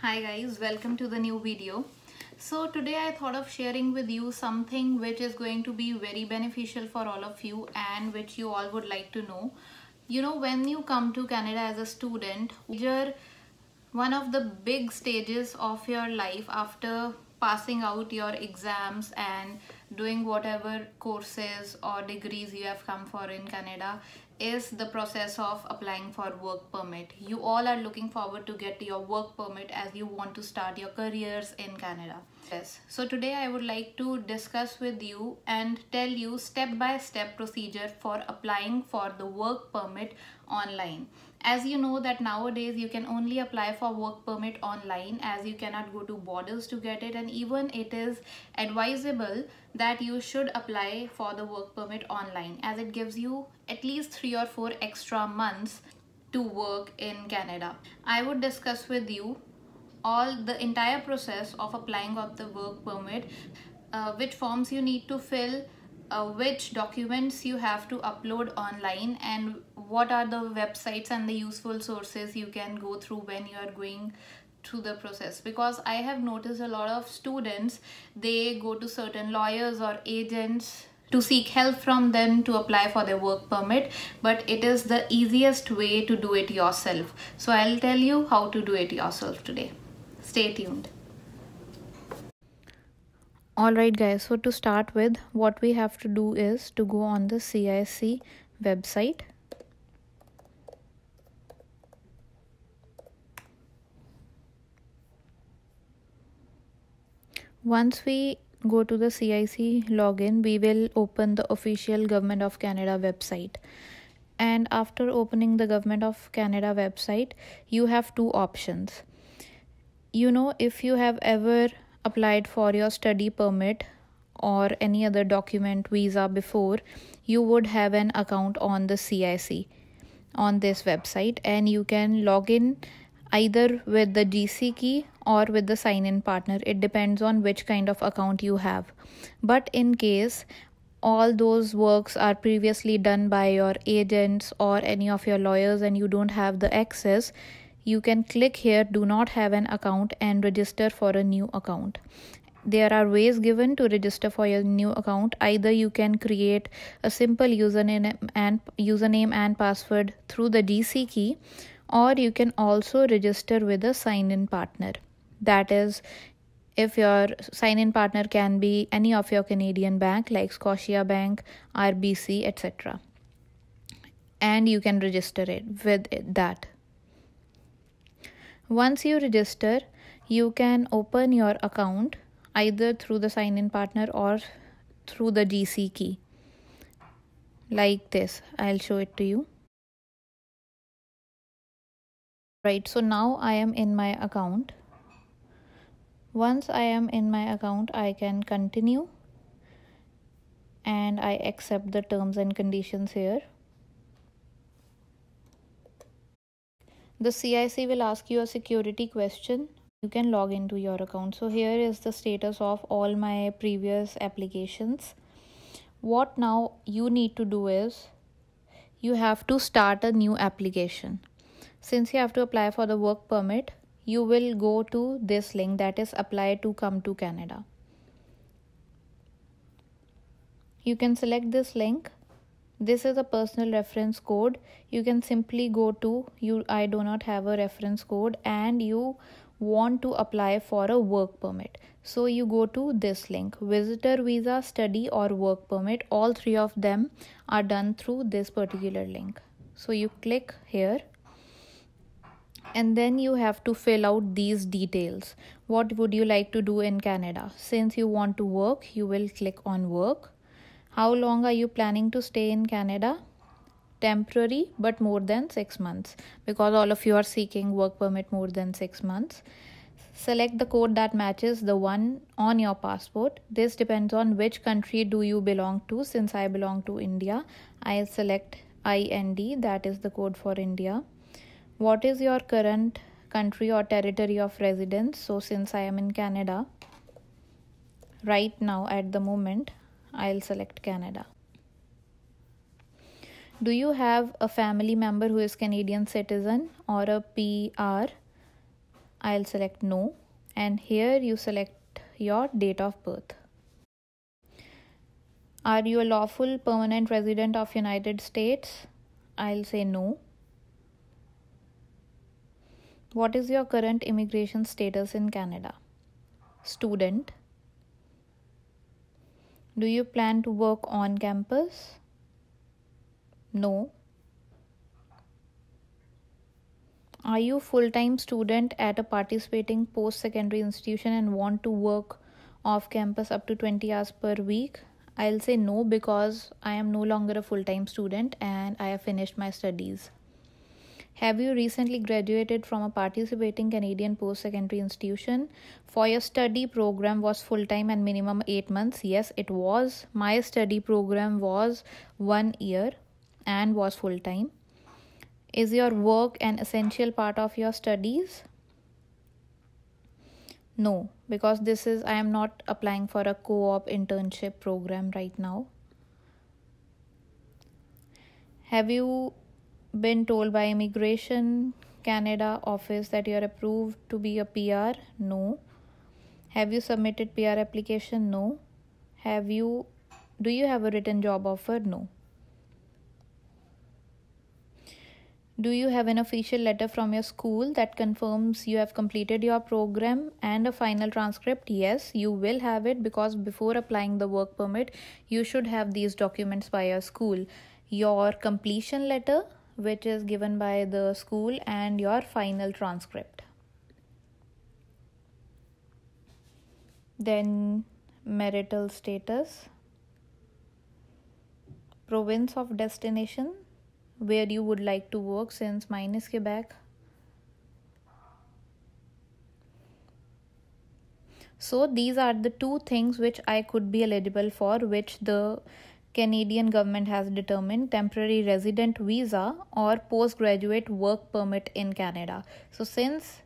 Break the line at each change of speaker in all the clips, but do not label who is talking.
hi guys welcome to the new video so today I thought of sharing with you something which is going to be very beneficial for all of you and which you all would like to know you know when you come to Canada as a student your one of the big stages of your life after passing out your exams and doing whatever courses or degrees you have come for in Canada is the process of applying for work permit. You all are looking forward to get your work permit as you want to start your careers in Canada. Yes. So today I would like to discuss with you and tell you step by step procedure for applying for the work permit online as you know that nowadays you can only apply for work permit online as you cannot go to borders to get it and even it is advisable that you should apply for the work permit online as it gives you at least three or four extra months to work in Canada. I would discuss with you all the entire process of applying of the work permit, uh, which forms you need to fill, uh, which documents you have to upload online and what are the websites and the useful sources you can go through when you are going through the process because I have noticed a lot of students they go to certain lawyers or agents to seek help from them to apply for their work permit but it is the easiest way to do it yourself so I'll tell you how to do it yourself today stay tuned alright guys so to start with what we have to do is to go on the CIC website Once we go to the CIC login, we will open the official Government of Canada website. And after opening the Government of Canada website, you have two options. You know, if you have ever applied for your study permit or any other document visa before, you would have an account on the CIC on this website and you can log in either with the GC key or with the sign in partner it depends on which kind of account you have but in case all those works are previously done by your agents or any of your lawyers and you don't have the access you can click here do not have an account and register for a new account there are ways given to register for your new account either you can create a simple username and username and password through the dc key or you can also register with a sign in partner that is if your sign in partner can be any of your Canadian bank like Scotia Bank, RBC, etc. And you can register it with that. Once you register, you can open your account either through the sign in partner or through the GC key. Like this, I'll show it to you. Right, so now I am in my account once I am in my account I can continue and I accept the terms and conditions here the CIC will ask you a security question you can log into your account so here is the status of all my previous applications what now you need to do is you have to start a new application since you have to apply for the work permit you will go to this link that is apply to come to Canada. You can select this link. This is a personal reference code. You can simply go to you I do not have a reference code and you want to apply for a work permit. So you go to this link visitor visa, study or work permit. All three of them are done through this particular link. So you click here and then you have to fill out these details what would you like to do in canada since you want to work you will click on work how long are you planning to stay in canada temporary but more than 6 months because all of you are seeking work permit more than 6 months select the code that matches the one on your passport this depends on which country do you belong to since i belong to india i'll select ind that is the code for india what is your current country or territory of residence so since i am in canada right now at the moment i'll select canada do you have a family member who is canadian citizen or a pr i'll select no and here you select your date of birth are you a lawful permanent resident of united states i'll say no what is your current immigration status in Canada? Student. Do you plan to work on campus? No. Are you full-time student at a participating post-secondary institution and want to work off campus up to 20 hours per week? I'll say no because I am no longer a full-time student and I have finished my studies. Have you recently graduated from a participating Canadian post secondary institution? For your study program was full time and minimum 8 months. Yes, it was. My study program was 1 year and was full time. Is your work an essential part of your studies? No, because this is, I am not applying for a co op internship program right now. Have you been told by immigration canada office that you are approved to be a pr no have you submitted pr application no have you do you have a written job offer no do you have an official letter from your school that confirms you have completed your program and a final transcript yes you will have it because before applying the work permit you should have these documents by your school your completion letter which is given by the school and your final transcript. Then marital status, province of destination where you would like to work since mine is Quebec. So these are the two things which I could be eligible for which the Canadian government has determined temporary resident visa or postgraduate work permit in Canada. So since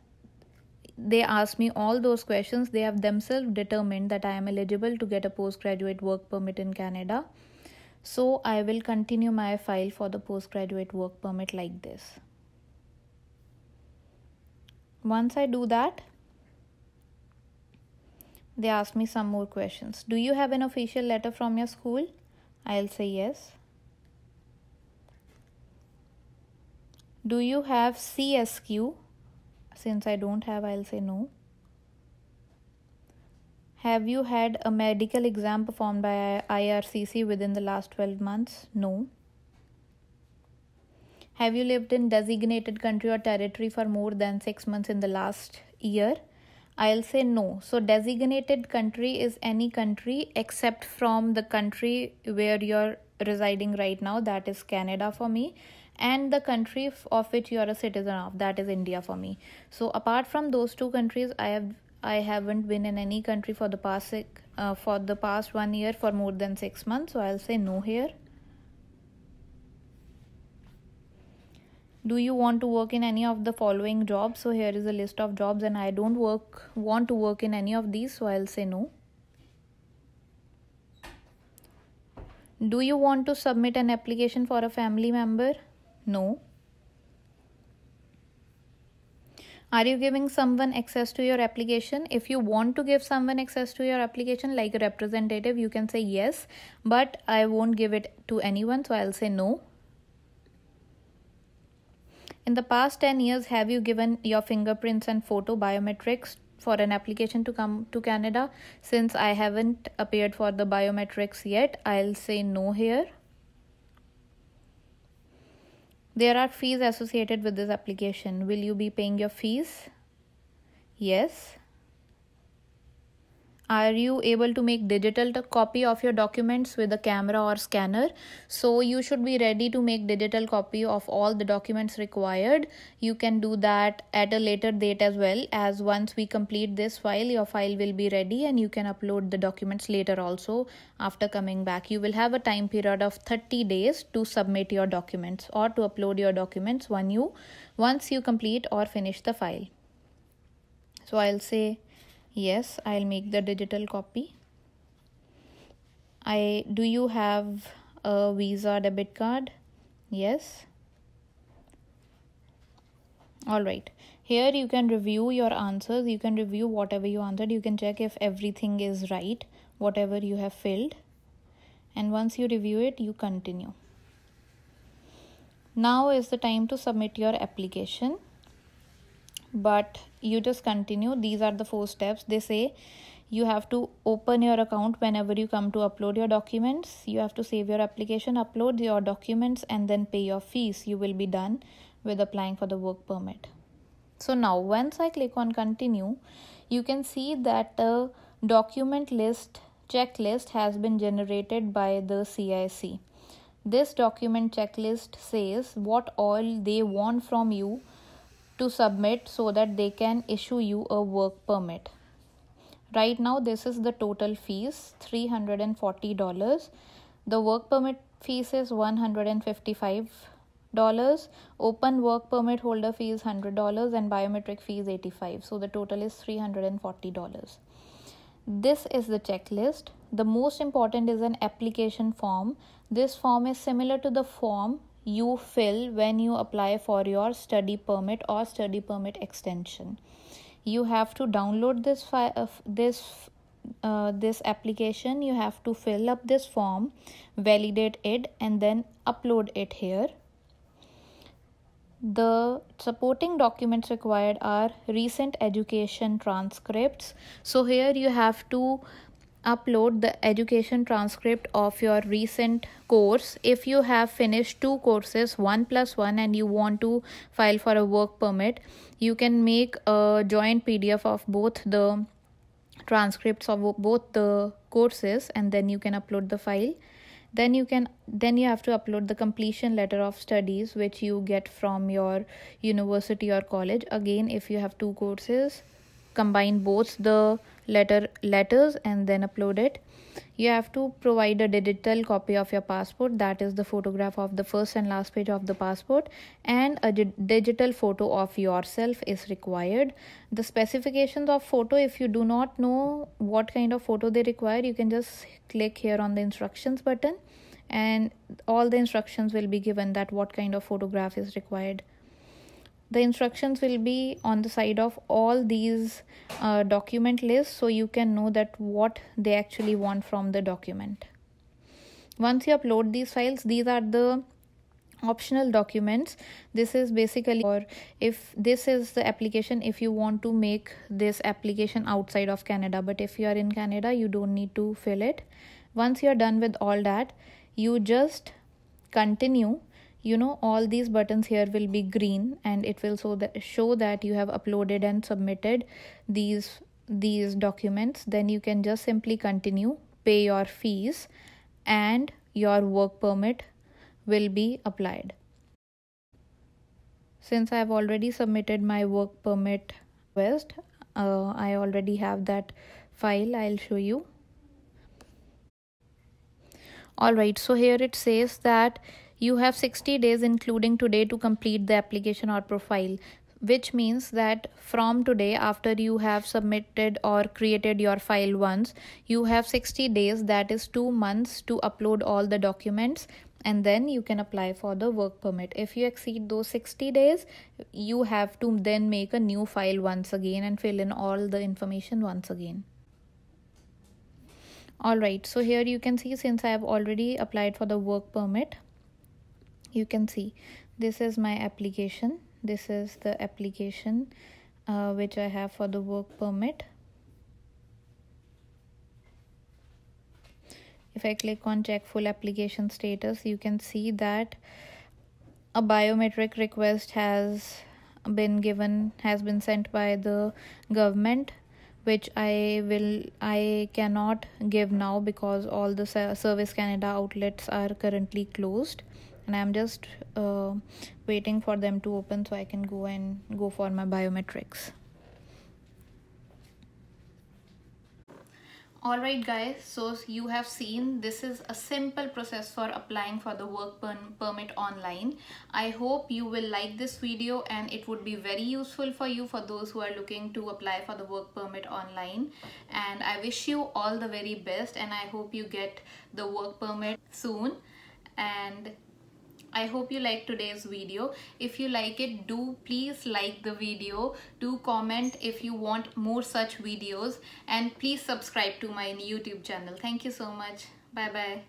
they asked me all those questions, they have themselves determined that I am eligible to get a postgraduate work permit in Canada. So I will continue my file for the postgraduate work permit like this. Once I do that, they ask me some more questions. Do you have an official letter from your school? I'll say yes. Do you have CSQ? Since I don't have, I'll say no. Have you had a medical exam performed by IRCC within the last 12 months? No. Have you lived in designated country or territory for more than 6 months in the last year? I'll say no. So designated country is any country except from the country where you're residing right now. That is Canada for me and the country of which you are a citizen of that is india for me so apart from those two countries i have i haven't been in any country for the past uh, for the past one year for more than 6 months so i'll say no here do you want to work in any of the following jobs so here is a list of jobs and i don't work want to work in any of these so i'll say no do you want to submit an application for a family member no are you giving someone access to your application if you want to give someone access to your application like a representative you can say yes but i won't give it to anyone so i'll say no in the past 10 years, have you given your fingerprints and photo biometrics for an application to come to Canada? Since I haven't appeared for the biometrics yet, I'll say no here. There are fees associated with this application. Will you be paying your fees? Yes are you able to make digital copy of your documents with a camera or scanner so you should be ready to make digital copy of all the documents required you can do that at a later date as well as once we complete this file your file will be ready and you can upload the documents later also after coming back you will have a time period of 30 days to submit your documents or to upload your documents when you once you complete or finish the file so i'll say yes i'll make the digital copy i do you have a visa debit card yes all right here you can review your answers you can review whatever you answered you can check if everything is right whatever you have filled and once you review it you continue now is the time to submit your application but you just continue these are the four steps they say you have to open your account whenever you come to upload your documents you have to save your application upload your documents and then pay your fees you will be done with applying for the work permit so now once i click on continue you can see that the document list checklist has been generated by the cic this document checklist says what all they want from you to submit so that they can issue you a work permit. Right now, this is the total fees $340. The work permit fees is $155. Open work permit holder fee is $100 and biometric fee is $85. So the total is $340. This is the checklist. The most important is an application form. This form is similar to the form you fill when you apply for your study permit or study permit extension you have to download this file uh, this uh, this application you have to fill up this form validate it and then upload it here the supporting documents required are recent education transcripts so here you have to upload the education transcript of your recent course if you have finished two courses one plus one and you want to file for a work permit you can make a joint pdf of both the transcripts of both the courses and then you can upload the file then you can then you have to upload the completion letter of studies which you get from your university or college again if you have two courses combine both the letter letters and then upload it you have to provide a digital copy of your passport that is the photograph of the first and last page of the passport and a digital photo of yourself is required the specifications of photo if you do not know what kind of photo they require you can just click here on the instructions button and all the instructions will be given that what kind of photograph is required the instructions will be on the side of all these uh, document lists so you can know that what they actually want from the document once you upload these files these are the optional documents this is basically or if this is the application if you want to make this application outside of canada but if you are in canada you don't need to fill it once you are done with all that you just continue you know all these buttons here will be green and it will so that show that you have uploaded and submitted these these documents then you can just simply continue pay your fees and your work permit will be applied since i have already submitted my work permit request uh, i already have that file i'll show you all right so here it says that you have 60 days including today to complete the application or profile which means that from today after you have submitted or created your file once you have 60 days that is 2 months to upload all the documents and then you can apply for the work permit if you exceed those 60 days you have to then make a new file once again and fill in all the information once again all right so here you can see since i have already applied for the work permit you can see this is my application this is the application uh, which I have for the work permit if I click on check full application status you can see that a biometric request has been given has been sent by the government which i will i cannot give now because all the service canada outlets are currently closed and i'm just uh, waiting for them to open so i can go and go for my biometrics Alright guys, so you have seen this is a simple process for applying for the work permit online. I hope you will like this video and it would be very useful for you for those who are looking to apply for the work permit online. And I wish you all the very best and I hope you get the work permit soon. And I hope you like today's video. If you like it, do please like the video. Do comment if you want more such videos and please subscribe to my YouTube channel. Thank you so much. Bye-bye.